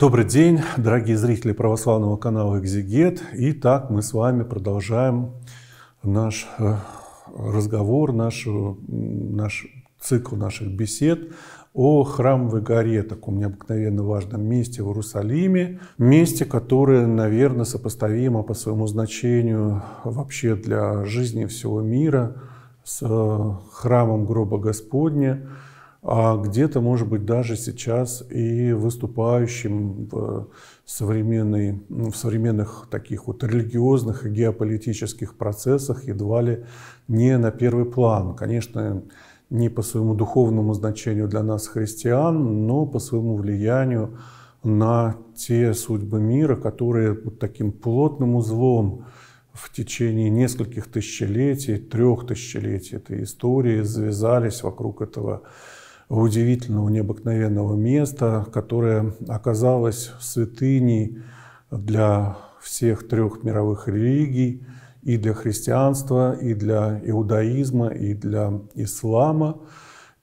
Добрый день, дорогие зрители православного канала «Экзигет». Итак, мы с вами продолжаем наш э, разговор, наш, наш цикл наших бесед о Храмовой горе, таком необыкновенно важном месте в Иерусалиме, месте, которое, наверное, сопоставимо по своему значению вообще для жизни всего мира с э, храмом гроба Господня – а где-то, может быть, даже сейчас и выступающим в, современной, в современных таких вот религиозных и геополитических процессах едва ли не на первый план. Конечно, не по своему духовному значению для нас, христиан, но по своему влиянию на те судьбы мира, которые вот таким плотным узлом в течение нескольких тысячелетий, трех тысячелетий этой истории завязались вокруг этого удивительного, необыкновенного места, которое оказалось святыней для всех трех мировых религий, и для христианства, и для иудаизма, и для ислама.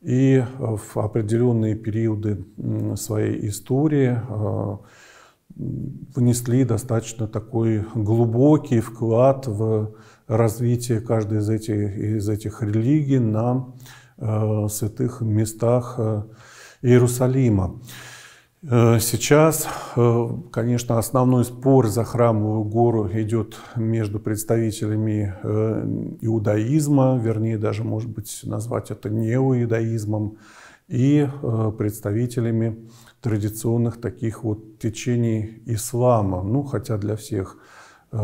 И в определенные периоды своей истории э, внесли достаточно такой глубокий вклад в развитие каждой из этих, из этих религий на Э, святых местах э, Иерусалима. Э, сейчас, конечно, основной спор за храмовую гору идет между представителями иудаизма, вернее, даже, может быть, назвать это неоиудаизмом, и представителями традиционных таких вот течений ислама. Ну, хотя для всех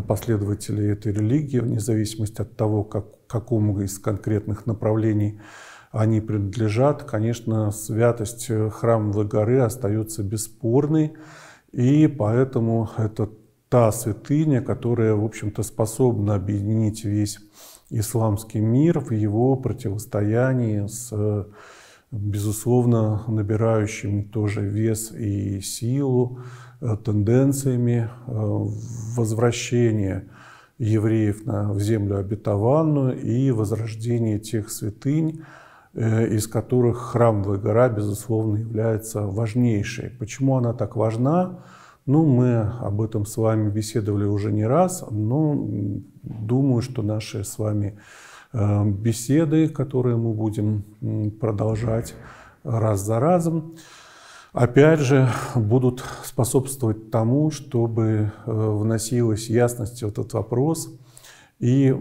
последователей этой религии, вне зависимости от того, как, какому из конкретных направлений – они принадлежат. Конечно, святость э, храмовой горы остается бесспорной, и поэтому это та святыня, которая, в общем-то, способна объединить весь исламский мир в его противостоянии с, э, безусловно, набирающим тоже вес и силу, э, тенденциями возвращения евреев на, в землю обетованную и возрождение тех святынь, Э, из которых храмовая гора, безусловно, является важнейшей. Почему она так важна? Ну, мы об этом с вами беседовали уже не раз, но думаю, что наши с вами э, беседы, которые мы будем продолжать раз за разом, опять же, будут способствовать тому, чтобы э, вносилась ясность в этот вопрос. И,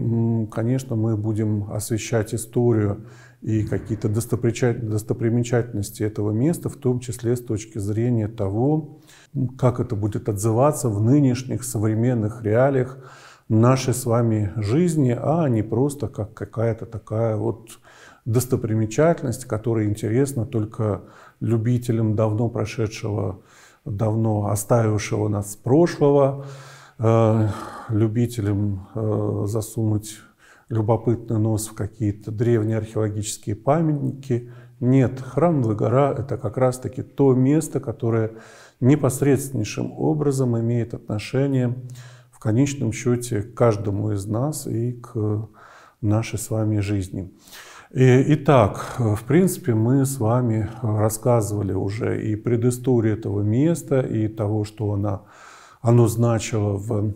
конечно, мы будем освещать историю и какие-то достопримечательности этого места, в том числе с точки зрения того, как это будет отзываться в нынешних современных реалиях нашей с вами жизни, а не просто как какая-то такая вот достопримечательность, которая интересна только любителям давно прошедшего, давно оставившего нас прошлого, э, любителям э, засунуть любопытный нос в какие-то древние археологические памятники. Нет, храмовая гора – это как раз-таки то место, которое непосредственнейшим образом имеет отношение в конечном счете к каждому из нас и к нашей с вами жизни. итак, в принципе, мы с вами рассказывали уже и предысторию этого места, и того, что она, оно значило в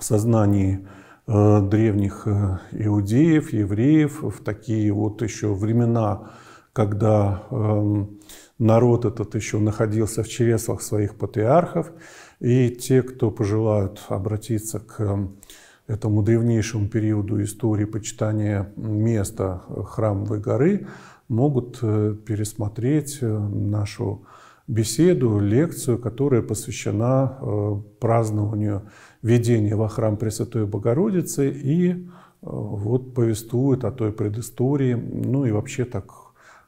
сознании Э, древних э, иудеев, евреев, в такие вот еще времена, когда эм, народ этот еще находился в чреслах своих патриархов, и те, кто пожелают обратиться к эм, этому древнейшему периоду истории почитания места э, Храмовой горы, могут пересмотреть нашу беседу, лекцию, которая посвящена празднованию введение во храм Пресвятой Богородицы и э, вот повествует о той предыстории, ну и вообще так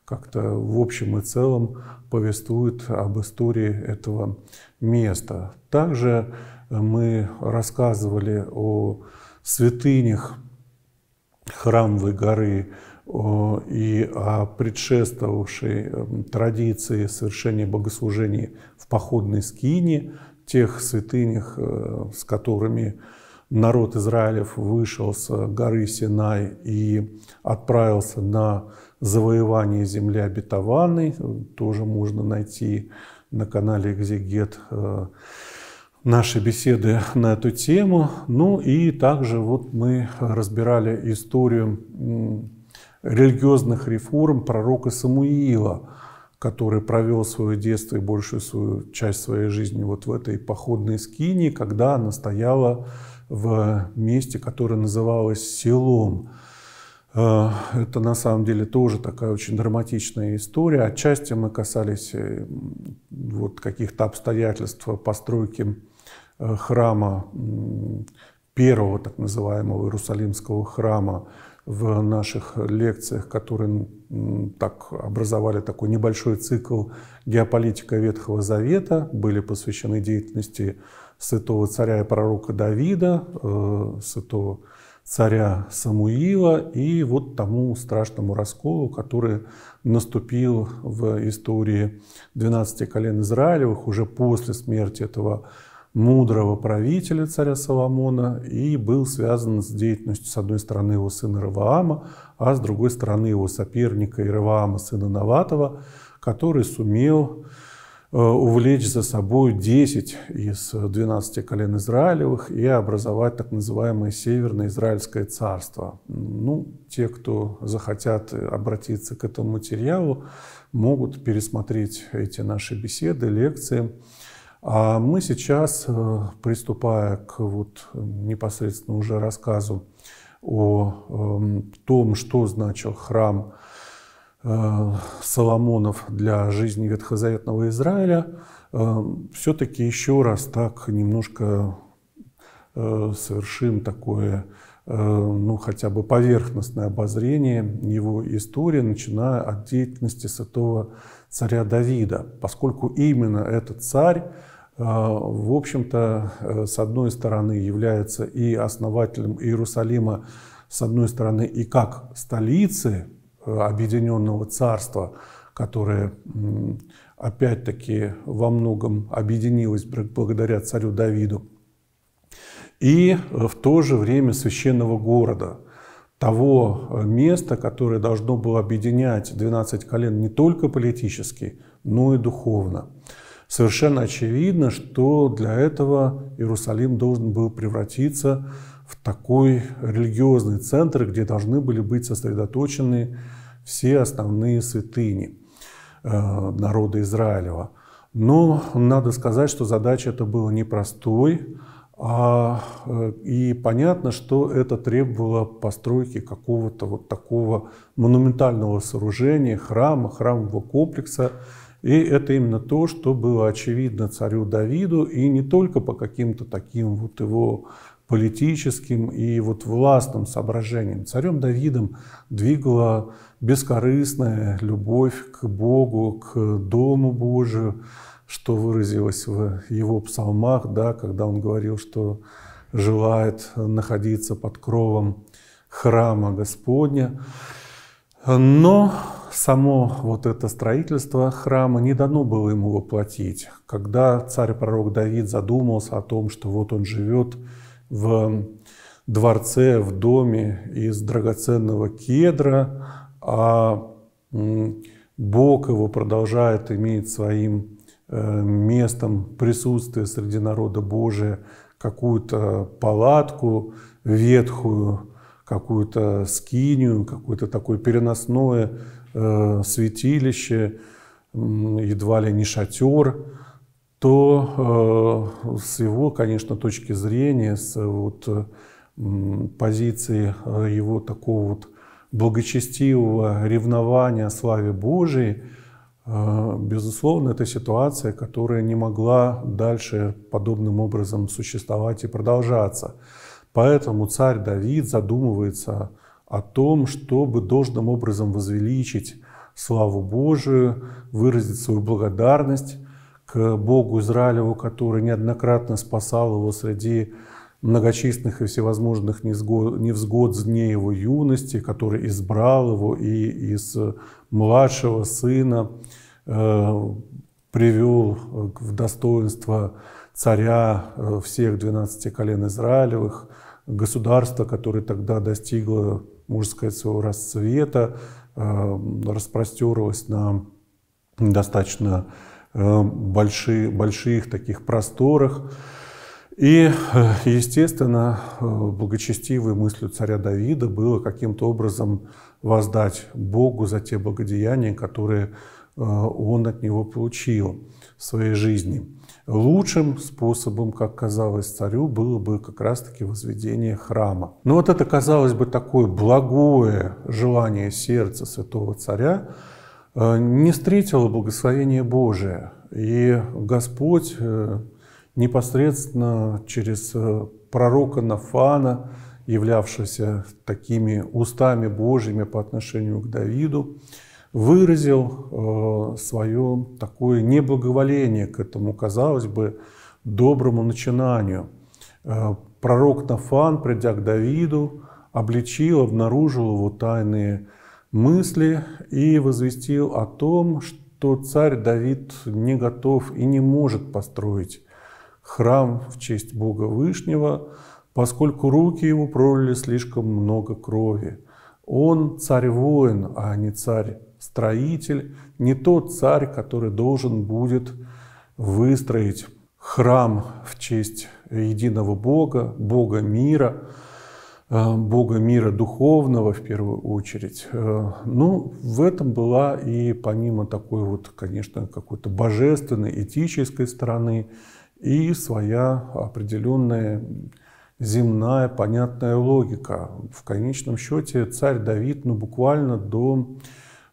как-то в общем и целом повествует об истории этого места. Также э, мы рассказывали о святынях храмовой горы и о предшествовавшей э, традиции совершения богослужений в походной скине, тех святынях, э, с которыми народ Израилев вышел с горы Синай и отправился на завоевание земли обетованной. Э, тоже можно найти на канале «Экзегет» э, наши беседы на эту тему. Ну и также вот мы разбирали историю религиозных реформ пророка Самуила – который провел свое детство и большую свою часть своей жизни вот в этой походной скине, когда она стояла в месте, которое называлось селом. Э, это на самом деле тоже такая очень драматичная история. Отчасти мы касались э, вот каких-то обстоятельств постройки э, храма первого так называемого Иерусалимского храма в наших лекциях, которые так образовали такой небольшой цикл «Геополитика Ветхого Завета», были посвящены деятельности святого царя и пророка Давида, э, святого царя Самуила и вот тому страшному расколу, который наступил в истории 12 колен Израилевых уже после смерти этого мудрого правителя царя Соломона и был связан с деятельностью, с одной стороны, его сына Раваама, а с другой стороны, его соперника Ираваама, сына Наватова, который сумел э, увлечь за собой 10 из 12 колен Израилевых и образовать так называемое Северное израильское царство. Ну, те, кто захотят обратиться к этому материалу, могут пересмотреть эти наши беседы, лекции. А мы сейчас, э, приступая к вот непосредственно уже рассказу о эм, том, что значил храм э, Соломонов для жизни Ветхозаветного Израиля, э, все-таки еще раз так немножко совершим такое, ну, хотя бы поверхностное обозрение его истории, начиная от деятельности святого царя Давида, поскольку именно этот царь а, в общем-то, э, с одной стороны, является и основателем Иерусалима, с одной стороны, и как столицы э, Объединенного Царства, которое, опять-таки, во многом объединилось благодаря царю Давиду, и э, в то же время священного города, того места, которое должно было объединять 12 колен не только политически, но и духовно совершенно очевидно, что для этого Иерусалим должен был превратиться в такой религиозный центр, где должны были быть сосредоточены все основные святыни э, народа Израилева. Но надо сказать, что задача эта была непростой, а, э, и понятно, что это требовало постройки какого-то вот такого монументального сооружения, храма, храмового комплекса, и это именно то, что было очевидно царю Давиду, и не только по каким-то таким вот его политическим и вот властным соображениям. Царем Давидом двигала бескорыстная любовь к Богу, к Дому Божию, что выразилось в его псалмах, да, когда он говорил, что желает находиться под кровом храма Господня. Но само вот это строительство храма не дано было ему воплотить. Когда царь-пророк Давид задумался о том, что вот он живет в дворце, в доме из драгоценного кедра, а Бог его продолжает иметь своим э, местом присутствия среди народа Божия какую-то палатку ветхую, какую-то скинию, какое-то такое переносное Э, святилище, едва ли не шатер, то э, с его, конечно, точки зрения, с вот позиции э, его такого вот благочестивого ревнования о славе Божией, безусловно, это ситуация, которая не могла дальше подобным образом существовать и продолжаться. Поэтому царь Давид задумывается о том, чтобы должным образом возвеличить славу Божию, выразить свою благодарность к Богу Израилеву, который неоднократно спасал его среди многочисленных и всевозможных невзгод, невзгод с дней его юности, который избрал его и из младшего сына э, привел в достоинство царя э, всех 12 колен Израилевых, государства, которое тогда достигло можно сказать, своего расцвета, э, распростерлась на достаточно э, большие, больших таких просторах. И, э, естественно, благочестивые мыслью царя Давида было каким-то образом воздать Богу за те благодеяния, которые он от него получил в своей жизни. Лучшим способом, как казалось царю, было бы как раз-таки возведение храма. Но вот это, казалось бы, такое благое желание сердца святого царя э, не встретило благословение Божие. И Господь э, непосредственно через э, пророка Нафана, являвшегося такими устами Божьими по отношению к Давиду, выразил э, свое такое неблаговоление к этому, казалось бы, доброму начинанию. Э, пророк Нафан, придя к Давиду, обличил, обнаружил его тайные мысли и возвестил о том, что царь Давид не готов и не может построить храм в честь Бога Вышнего, поскольку руки его пролили слишком много крови. Он царь-воин, а не царь строитель, не тот царь, который должен будет выстроить храм в честь единого Бога, Бога мира, э, Бога мира духовного в первую очередь. Э, ну, в этом была и помимо такой вот, конечно, какой-то божественной, этической стороны, и своя определенная земная, понятная логика. В конечном счете царь Давид, ну, буквально до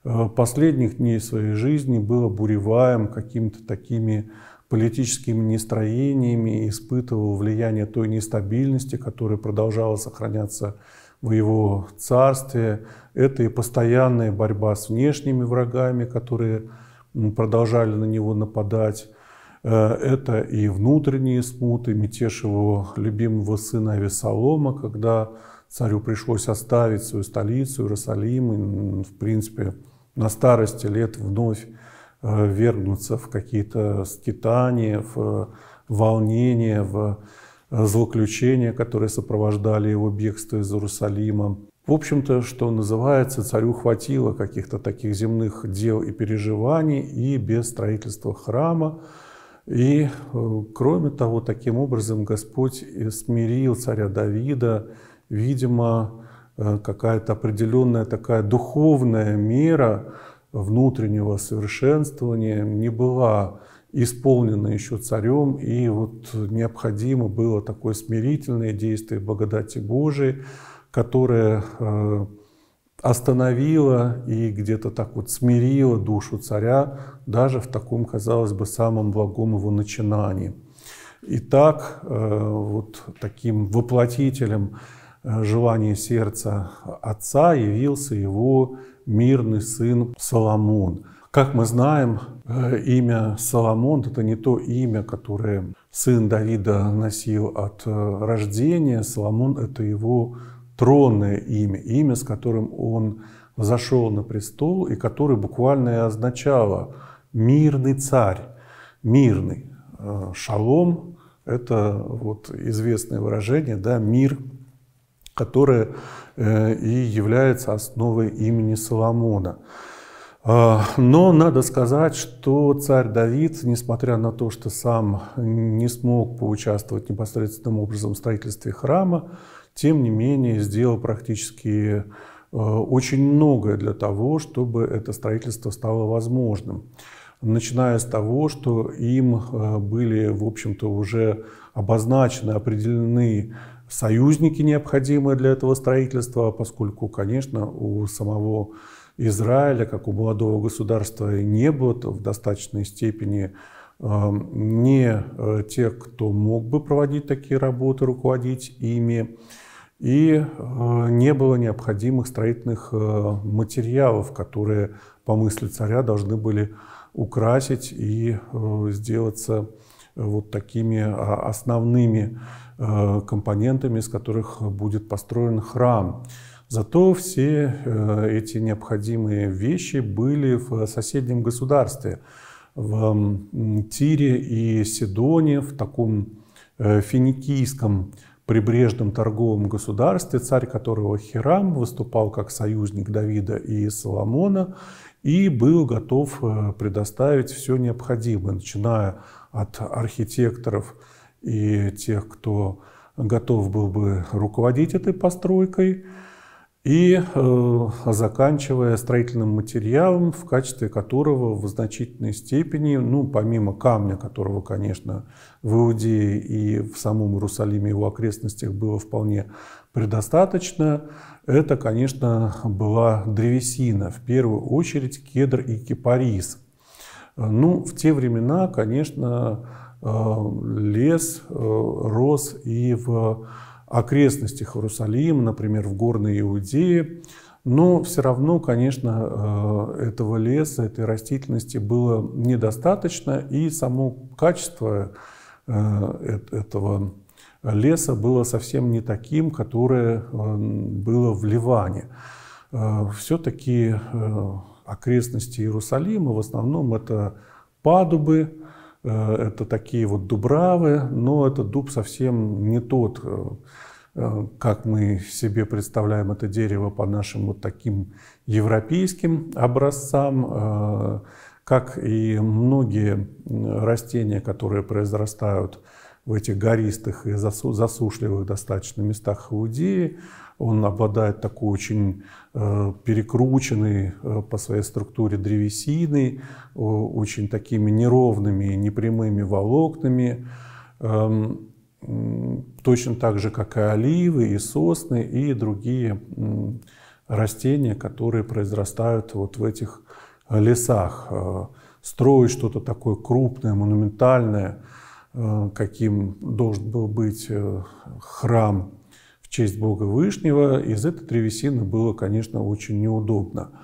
Э, последних дней своей жизни был обуреваем какими-то такими политическими нестроениями, испытывал влияние той нестабильности, которая продолжала сохраняться в его царстве. Это и постоянная борьба с внешними врагами, которые продолжали на него нападать. Э, это и внутренние смуты, мятеж его любимого сына Авесолома, когда царю пришлось оставить свою столицу Иерусалим, и, в принципе, на старости лет вновь э, вернуться в какие-то скитания, в э, волнения, в э, злоключения, которые сопровождали его бегство из Иерусалима. В общем-то, что называется, царю хватило каких-то таких земных дел и переживаний и без строительства храма. И, кроме того, таким образом Господь смирил царя Давида, видимо, Э, какая-то определенная такая духовная мера внутреннего совершенствования не была исполнена еще царем, и вот необходимо было такое смирительное действие благодати Божией, которое э, остановило и где-то так вот смирило душу царя даже в таком, казалось бы, самом благом его начинании. Итак, э, вот таким воплотителем желание сердца отца явился его мирный сын Соломон. Как мы знаем, э, имя Соломон – это не то имя, которое сын Давида носил от э, рождения. Соломон – это его тронное имя, имя, с которым он взошел на престол и которое буквально и означало «мирный царь», «мирный». Э, «Шалом» – это вот известное выражение, да, «мир которая э, и является основой имени Соломона. А, но надо сказать, что царь Давид, несмотря на то, что сам не смог поучаствовать непосредственным образом в строительстве храма, тем не менее сделал практически э, очень многое для того, чтобы это строительство стало возможным. Начиная с того, что им э, были, в общем-то, уже обозначены, определены союзники, необходимые для этого строительства, поскольку, конечно, у самого Израиля, как у молодого государства, не было в достаточной степени эм, не э, тех, кто мог бы проводить такие работы, руководить ими, и э, не было необходимых строительных э, материалов, которые, по мысли царя, должны были украсить и сделаться вот такими а, основными Э, компонентами, из которых будет построен храм. Зато все э, эти необходимые вещи были в соседнем государстве, в Тире и Сидоне, в таком э, финикийском прибрежном торговом государстве, царь которого Хирам выступал как союзник Давида и Соломона и был готов предоставить все необходимое, начиная от архитекторов, и тех, кто готов был бы руководить этой постройкой, и э, заканчивая строительным материалом, в качестве которого в значительной степени, ну, помимо камня, которого, конечно, в Иудее и в самом Иерусалиме и его окрестностях было вполне предостаточно, это, конечно, была древесина, в первую очередь кедр и кипарис. Ну, в те времена, конечно, Э, лес э, рос и в окрестностях Иерусалима, например, в горной Иудее. Но все равно, конечно, э, этого леса, этой растительности было недостаточно, и само качество этого леса было совсем не таким, которое было в Ливане. Все-таки окрестности Иерусалима в основном это падубы, Э, это такие вот дубравы, но этот дуб совсем не тот, э, э, как мы себе представляем это дерево по нашим вот таким европейским образцам, как и многие растения, которые произрастают в этих гористых и засушливых достаточно местах Хаудии. Он обладает такой очень Э, перекручены э, по своей структуре древесины, очень такими неровными, непрямыми волокнами, эм, точно так же, как и оливы, и сосны, и другие растения, которые произрастают вот в этих э, лесах. Строить что-то такое крупное, монументальное, каким должен был быть храм честь Бога Вышнего, из этой древесины было, конечно, очень неудобно.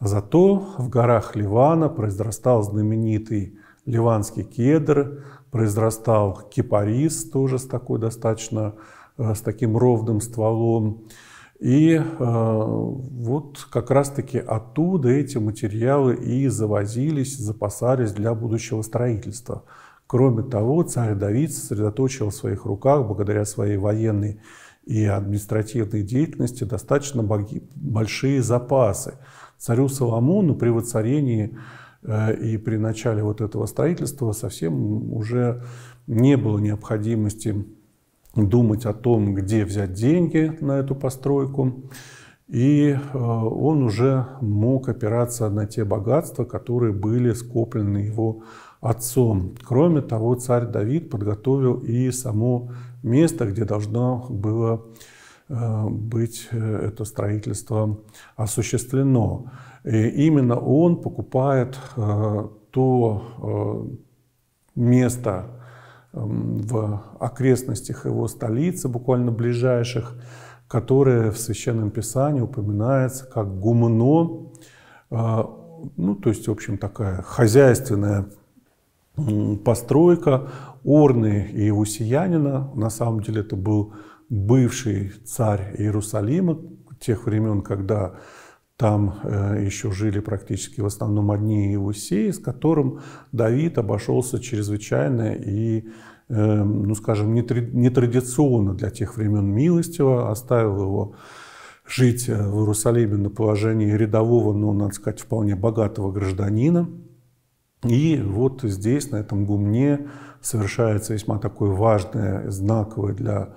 Зато в горах Ливана произрастал знаменитый ливанский кедр, произрастал кипарис тоже с такой достаточно, э, с таким ровным стволом. И э, вот как раз-таки оттуда эти материалы и завозились, запасались для будущего строительства. Кроме того, царь Давид сосредоточил в своих руках, благодаря своей военной и административной деятельности достаточно большие запасы. Царю Соломону при воцарении э, и при начале вот этого строительства совсем уже не было необходимости думать о том, где взять деньги на эту постройку, и э, он уже мог опираться на те богатства, которые были скоплены его отцом. Кроме того, царь Давид подготовил и само место, где должно было э, быть э, это строительство осуществлено. И именно он покупает э, то место эм, в окрестностях его столицы, буквально ближайших, которое в Священном Писании упоминается как гумно, ну, то есть, в общем, такая хозяйственная постройка Орны и его На самом деле это был бывший царь Иерусалима, тех времен, когда там э, еще жили практически в основном одни иусеи, с которым Давид обошелся чрезвычайно и, э, ну скажем, нетрадиционно для тех времен милостиво, оставил его жить э, в Иерусалиме на положении рядового, но, надо сказать, вполне богатого гражданина – и вот здесь, на этом гумне, совершается весьма такое важное, знаковое для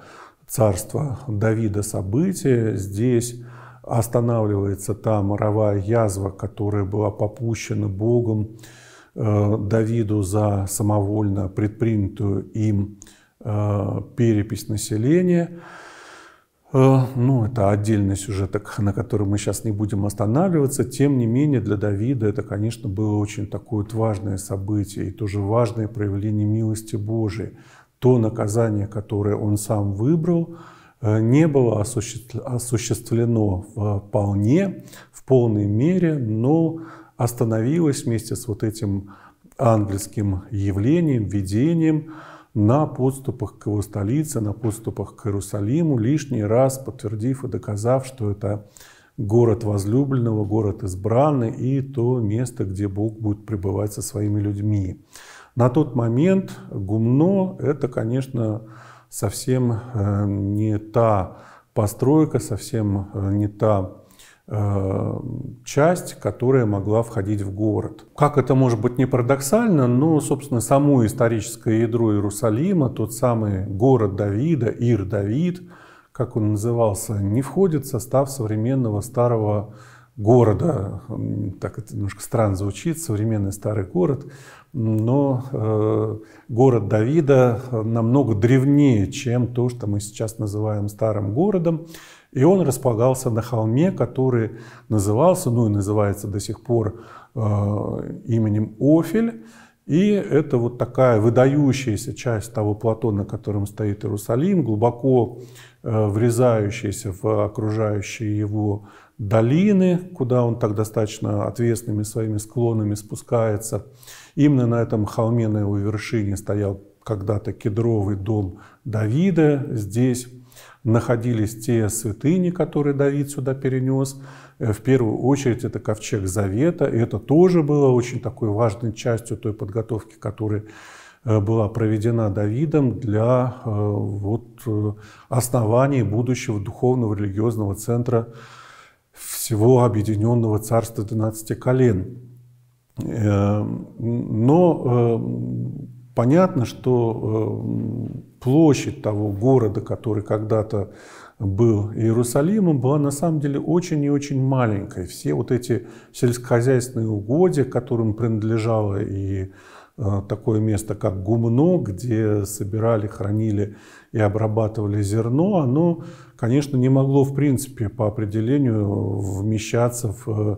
царства Давида событие. Здесь останавливается та моровая язва, которая была попущена Богом э, Давиду за самовольно предпринятую им э, перепись населения. Э, ну, это отдельный сюжет, на который мы сейчас не будем останавливаться. Тем не менее, для Давида это, конечно, было очень такое важное событие и тоже важное проявление милости Божией. То наказание, которое он сам выбрал, э, не было осуществлено вполне, в полной мере, но остановилось вместе с вот этим ангельским явлением, видением – на подступах к его столице, на подступах к Иерусалиму, лишний раз подтвердив и доказав, что это город возлюбленного, город избранный и то место, где Бог будет пребывать со своими людьми. На тот момент гумно – это, конечно, совсем э, не та постройка, совсем э, не та Э, часть, которая могла входить в город. Как это может быть не парадоксально, но, собственно, само историческое ядро Иерусалима, тот самый город Давида, Ир Давид, как он назывался, не входит в состав современного старого города. Так это немножко странно звучит, современный старый город, но э, город Давида э, намного древнее, чем то, что мы сейчас называем старым городом. И он располагался на холме, который назывался, ну и называется до сих пор э, именем Офель. И это вот такая выдающаяся часть того плато, на котором стоит Иерусалим, глубоко э, врезающаяся в окружающие его долины, куда он так достаточно ответственными своими склонами спускается. Именно на этом холме, на его вершине стоял когда-то кедровый дом Давида. Здесь находились те святыни, которые Давид сюда перенес. Э, в первую очередь это ковчег Завета. И это тоже было очень такой важной частью той подготовки, которая э, была проведена Давидом для э, вот, основания будущего духовного религиозного центра всего объединенного царства 12 колен. Эм, но понятно, что площадь того города, который когда-то был Иерусалимом, была на самом деле очень и очень маленькой. Все вот эти сельскохозяйственные угодья, которым принадлежало и э, такое место, как Гумно, где собирали, хранили и обрабатывали зерно, оно, конечно, не могло, в принципе, по определению вмещаться в э,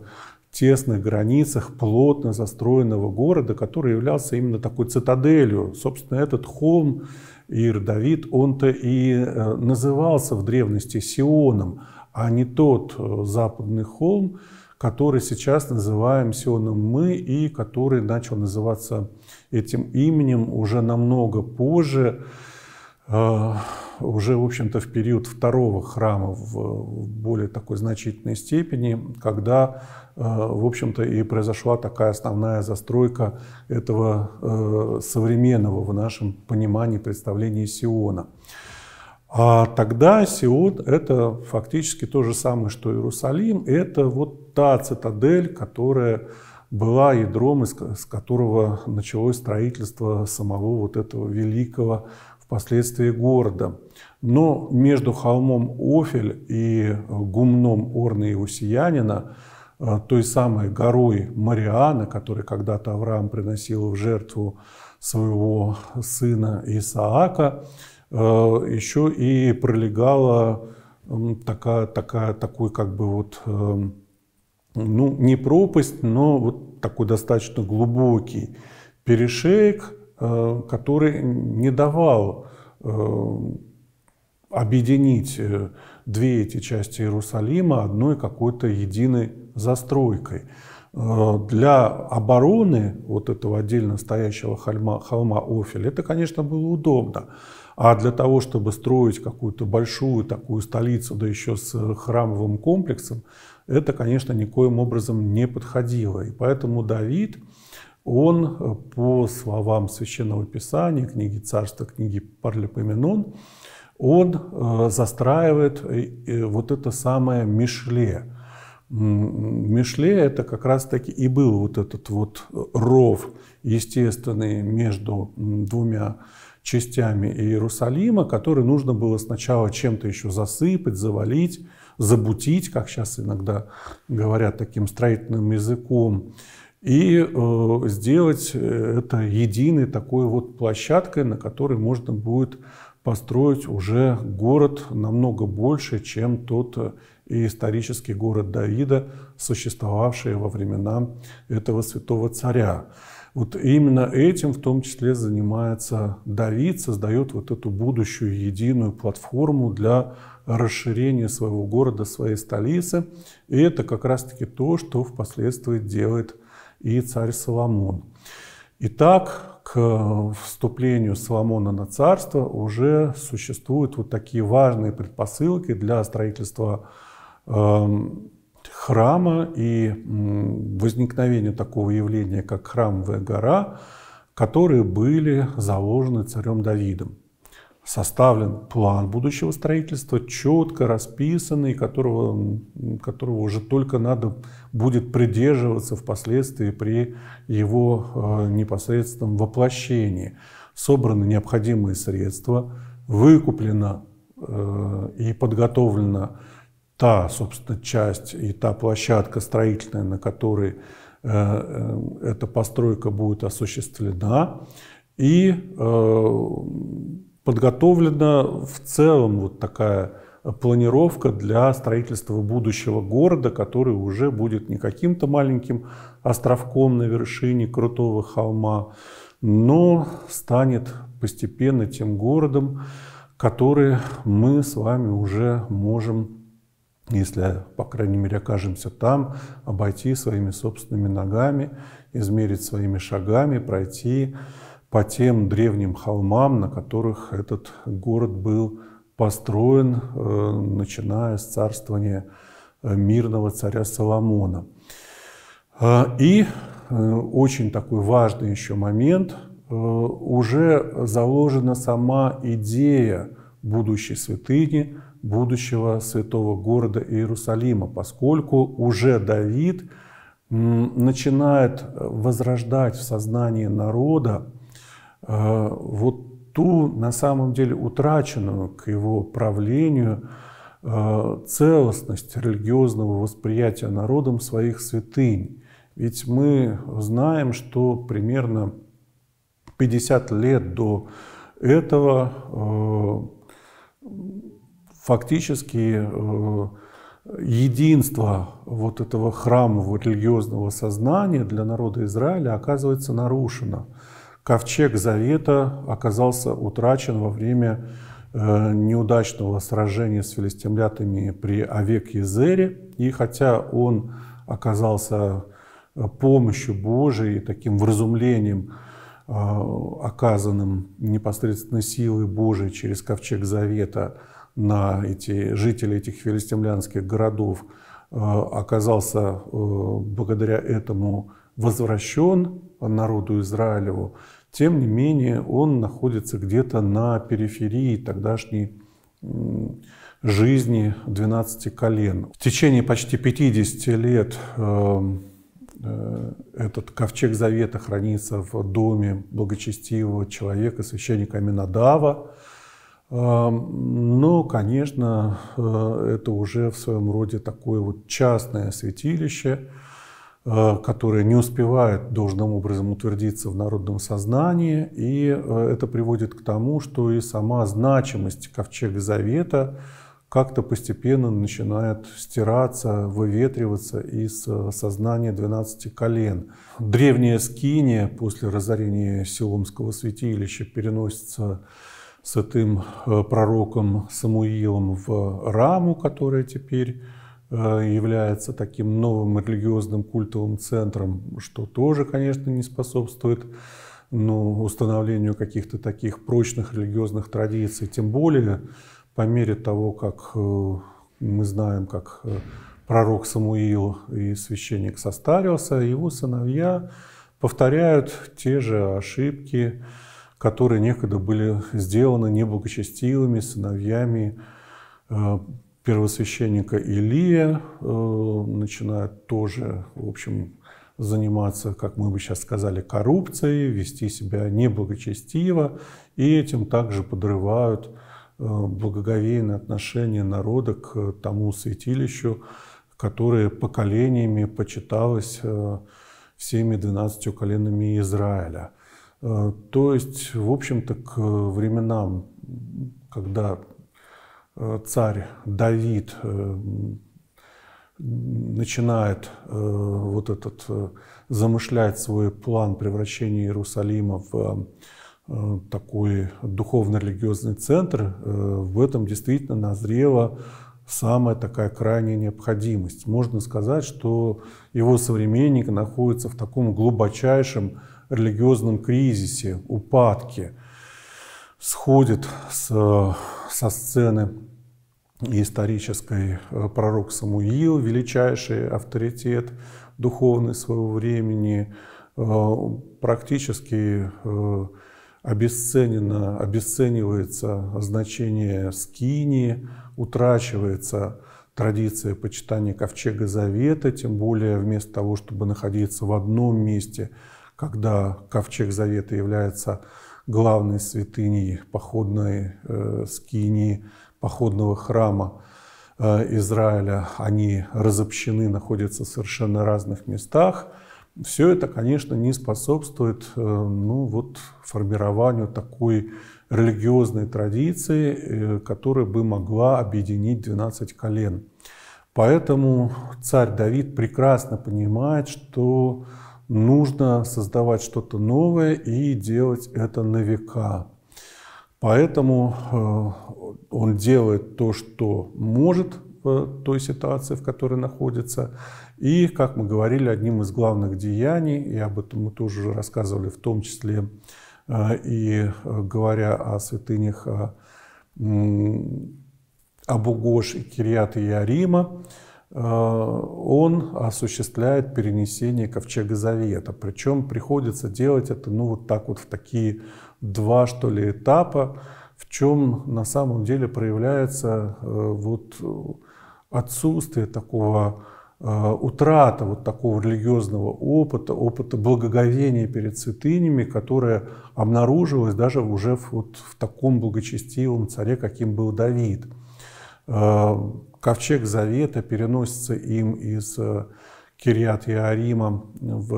тесных границах плотно застроенного города, который являлся именно такой цитаделью. Собственно, этот холм Иер Давид, он-то и э, назывался в древности Сионом, а не тот э, западный холм, который сейчас называем Сионом мы и который начал называться этим именем уже намного позже, э, уже, в общем-то, в период второго храма в более такой значительной степени, когда, э, в общем-то, и произошла такая основная застройка этого э, современного в нашем понимании представления Сиона. А тогда Сион – это фактически то же самое, что Иерусалим. Это вот та цитадель, которая была ядром, из, с которого началось строительство самого вот этого великого впоследствии города. Но между холмом Офель и э, гумном Орны и Усиянина, э, той самой горой Мариана, который когда-то Авраам приносил в жертву своего сына Исаака, э, еще и пролегала такая, такая, такой как бы вот, эм, ну, не пропасть, но вот такой достаточно глубокий перешеек, который не давал объединить э, две эти части Иерусалима одной какой-то единой застройкой. Э, для обороны вот этого отдельно стоящего холма, холма Офель это, конечно, было удобно. А для того, чтобы строить какую-то большую такую столицу, да еще с э, храмовым комплексом, это, конечно, никоим образом не подходило. И поэтому Давид, он, по словам Священного Писания, книги Царства, книги Парлипоменон, он э, застраивает э, э, вот это самое Мишле. Мишле это как раз таки и был вот этот вот ров естественный между двумя частями Иерусалима, который нужно было сначала чем-то еще засыпать, завалить, забутить, как сейчас иногда говорят таким строительным языком, и э, сделать это единой такой вот площадкой, на которой можно будет построить уже город намного больше, чем тот э, исторический город Давида, существовавший во времена этого святого царя. Вот именно этим в том числе занимается Давид, создает вот эту будущую единую платформу для расширения своего города, своей столицы. И это как раз-таки то, что впоследствии делает и царь Соломон. Итак, к э, вступлению Соломона на царство уже существуют вот такие важные предпосылки для строительства эм, храма и возникновения такого явления, как храмовая гора, которые были заложены царем Давидом составлен план будущего строительства, четко расписанный, которого, которого уже только надо будет придерживаться впоследствии при его э, непосредственном воплощении. Собраны необходимые средства, выкуплена э, и подготовлена та, собственно, часть и та площадка строительная, на которой э, эта постройка будет осуществлена. И подготовлена в целом вот такая планировка для строительства будущего города, который уже будет не каким-то маленьким островком на вершине крутого холма, но станет постепенно тем городом, который мы с вами уже можем, если, по крайней мере, окажемся там, обойти своими собственными ногами, измерить своими шагами, пройти, по тем древним холмам, на которых этот город был построен, э, начиная с царствования э, мирного царя Соломона. Э, и очень такой важный еще момент, уже заложена сама идея будущей святыни, будущего святого города Иерусалима, поскольку уже Давид начинает возрождать в сознании народа а, вот ту, на самом деле, утраченную к его правлению а, целостность религиозного восприятия народом своих святынь. Ведь мы знаем, что примерно 50 лет до этого а, фактически единство вот этого храмового религиозного сознания для народа Израиля оказывается нарушено – ковчег Завета оказался утрачен во время э, неудачного сражения с филистимлятами при Авек-Езере. И хотя он оказался э, помощью Божией, таким вразумлением, э, оказанным непосредственно силой Божией через ковчег Завета на эти жители этих филистимлянских городов, оказался благодаря этому возвращен народу Израилеву, тем не менее он находится где-то на периферии тогдашней жизни 12 колен. В течение почти 50 лет эм, э, этот ковчег завета хранится в доме благочестивого человека, священника Аминадава. Эм, но, конечно, э, это уже в своем роде такое вот частное святилище – Э, которые не успевают должным образом утвердиться в народном сознании, и э, это приводит к тому, что и сама значимость Ковчега Завета как-то постепенно начинает стираться, выветриваться из э, сознания 12 колен. Древняя скиния после разорения Силомского святилища переносится с этим пророком Самуилом в раму, которая теперь Э, является таким новым религиозным культовым центром, что тоже, конечно, не способствует ну, установлению каких-то таких прочных религиозных традиций. Тем более, по мере того, как э, мы знаем, как э, пророк Самуил и священник состарился, его сыновья повторяют те же ошибки, которые некогда были сделаны неблагочестивыми сыновьями первосвященника Илия э, начинают тоже, в общем, заниматься, как мы бы сейчас сказали, коррупцией, вести себя неблагочестиво, и этим также подрывают э, благоговейное отношение народа к тому святилищу, которое поколениями почиталось э, всеми двенадцатью коленами Израиля. Э, то есть, в общем-то, к временам, когда Э, царь Давид э, начинает э, вот этот замышлять свой план превращения Иерусалима в такой духовно-религиозный центр, в этом действительно назрела самая такая крайняя необходимость. Можно сказать, что его современник находится в таком глубочайшем религиозном кризисе, упадке – сходит с, со сцены исторической э, пророк Самуил, величайший авторитет духовный своего времени, э, практически э, обесценено, обесценивается значение скинии, утрачивается традиция почитания Ковчега Завета, тем более вместо того, чтобы находиться в одном месте, когда Ковчег Завета является главной святыней походной э, скинии, походного храма э, Израиля. Они разобщены, находятся в совершенно разных местах. Все это, конечно, не способствует э, ну, вот, формированию такой религиозной традиции, э, которая бы могла объединить 12 колен. Поэтому царь Давид прекрасно понимает, что нужно создавать что-то новое и делать это на века. Поэтому э, он делает то, что может в той ситуации, в которой находится. И, как мы говорили, одним из главных деяний, и об этом мы тоже уже рассказывали, в том числе э, и э, говоря о святынях об Угош и Кириат и Ярима, Э, он осуществляет перенесение ковчега завета. Причем приходится делать это, ну, вот так вот в такие два, что ли, этапа, в чем на самом деле проявляется э, вот отсутствие такого э, утрата вот такого религиозного опыта, опыта благоговения перед святынями, которое обнаружилось даже уже вот в таком благочестивом царе, каким был Давид. Ковчег Завета переносится им из э, Кириат Иарима в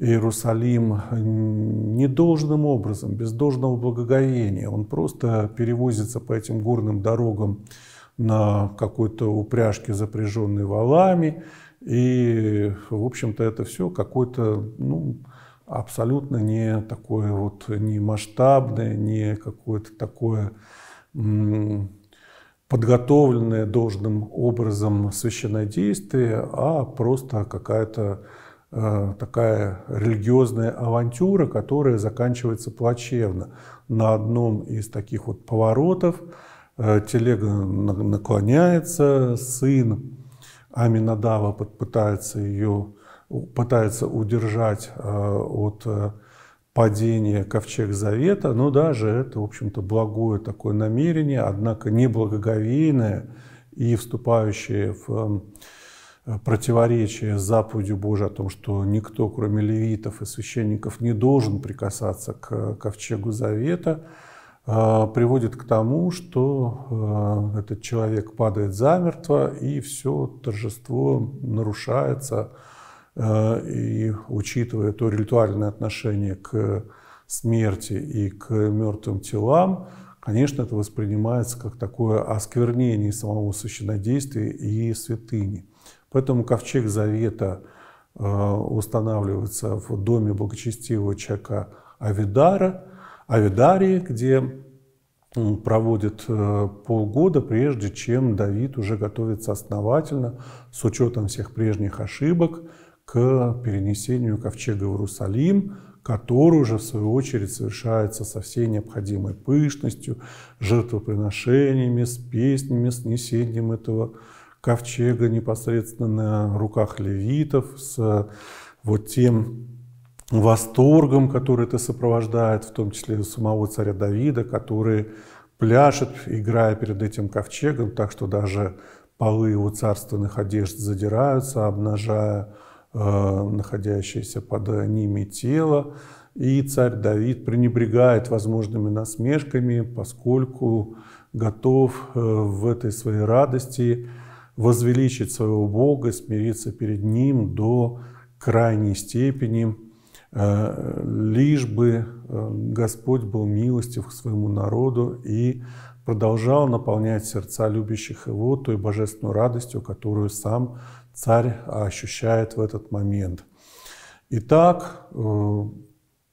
э, Иерусалим недолжным образом, без должного благоговения. Он просто перевозится по этим горным дорогам на какой-то упряжке, запряженной валами. И, в общем-то, это все какой-то, ну, абсолютно не такое вот, не масштабное, не какое-то такое подготовленное должным образом священное действие, а просто какая-то э, такая религиозная авантюра, которая заканчивается плачевно. На одном из таких вот поворотов э, телега наклоняется, сын Аминадава пытается ее пытается удержать э, от падение ковчег завета, но ну даже это, в общем-то, благое такое намерение, однако неблагоговейное и вступающее в эм, противоречие заповедью Божией о том, что никто, кроме левитов и священников, не должен прикасаться к э, ковчегу завета, э, приводит к тому, что э, этот человек падает замертво, и все торжество нарушается, Э, и учитывая то ритуальное отношение к смерти и к мертвым телам, конечно, это воспринимается как такое осквернение самого священнодействия и святыни. Поэтому ковчег завета э, устанавливается в доме благочестивого человека Авидара, Авидарии, где проводит э, полгода, прежде чем Давид уже готовится основательно, с учетом всех прежних ошибок, к перенесению ковчега в Иерусалим, который уже в свою очередь совершается со всей необходимой пышностью, жертвоприношениями, с песнями, с несением этого ковчега непосредственно на руках левитов, с вот тем восторгом, который это сопровождает, в том числе самого царя Давида, который пляшет, играя перед этим ковчегом, так что даже полы его царственных одежд задираются, обнажая Э, находящееся под ними тело. И царь Давид пренебрегает возможными насмешками, поскольку готов э, в этой своей радости возвеличить своего Бога, смириться перед Ним до крайней степени, э, лишь бы Господь был милостив к своему народу и продолжал наполнять сердца любящих Его той божественной радостью, которую Сам царь ощущает в этот момент. Итак, э,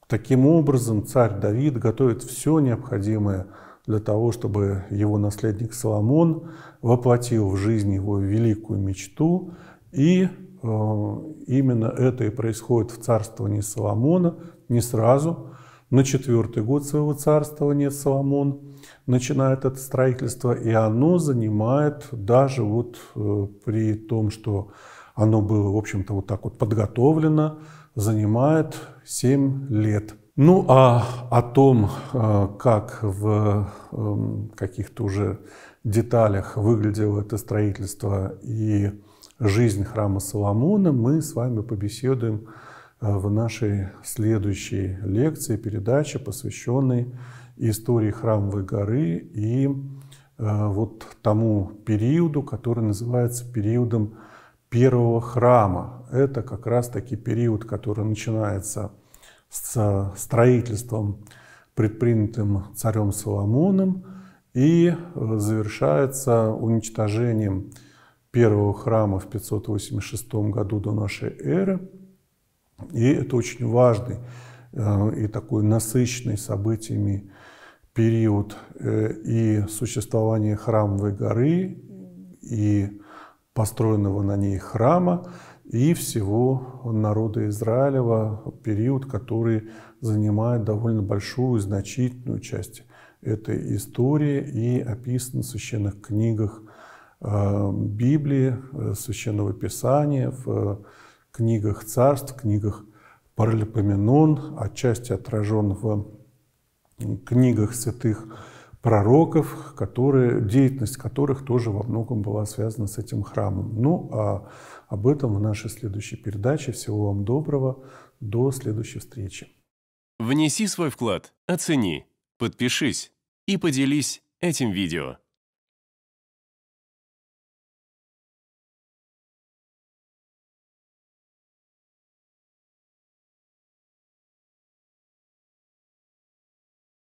таким образом царь Давид готовит все необходимое для того, чтобы его наследник Соломон воплотил в жизнь его великую мечту. И э, именно это и происходит в царствовании Соломона, не сразу. На четвертый год своего царствования Соломон начинает это строительство, и оно занимает даже вот э, при том, что оно было, в общем-то, вот так вот подготовлено, занимает 7 лет. Ну а о том, э, как в эм, каких-то уже деталях выглядело это строительство и жизнь храма Соломона, мы с вами побеседуем э, в нашей следующей лекции, передаче, посвященной истории Храмовой горы и э, вот тому периоду, который называется периодом первого храма. Это как раз-таки период, который начинается с э, строительством, предпринятым царем Соломоном, и э, завершается уничтожением первого храма в 586 году до нашей эры. И это очень важный и такой насыщенный событиями период э, и существования храмовой горы, и построенного на ней храма, и всего народа Израилева, период, который занимает довольно большую, значительную часть этой истории и описан в священных книгах э, Библии, э, Священного Писания, в книгах царств, книгах Паралипоменон, отчасти отражен в книгах святых пророков, которые, деятельность которых тоже во многом была связана с этим храмом. Ну, а об этом в нашей следующей передаче. Всего вам доброго. До следующей встречи. Внеси свой вклад, оцени, подпишись и поделись этим видео.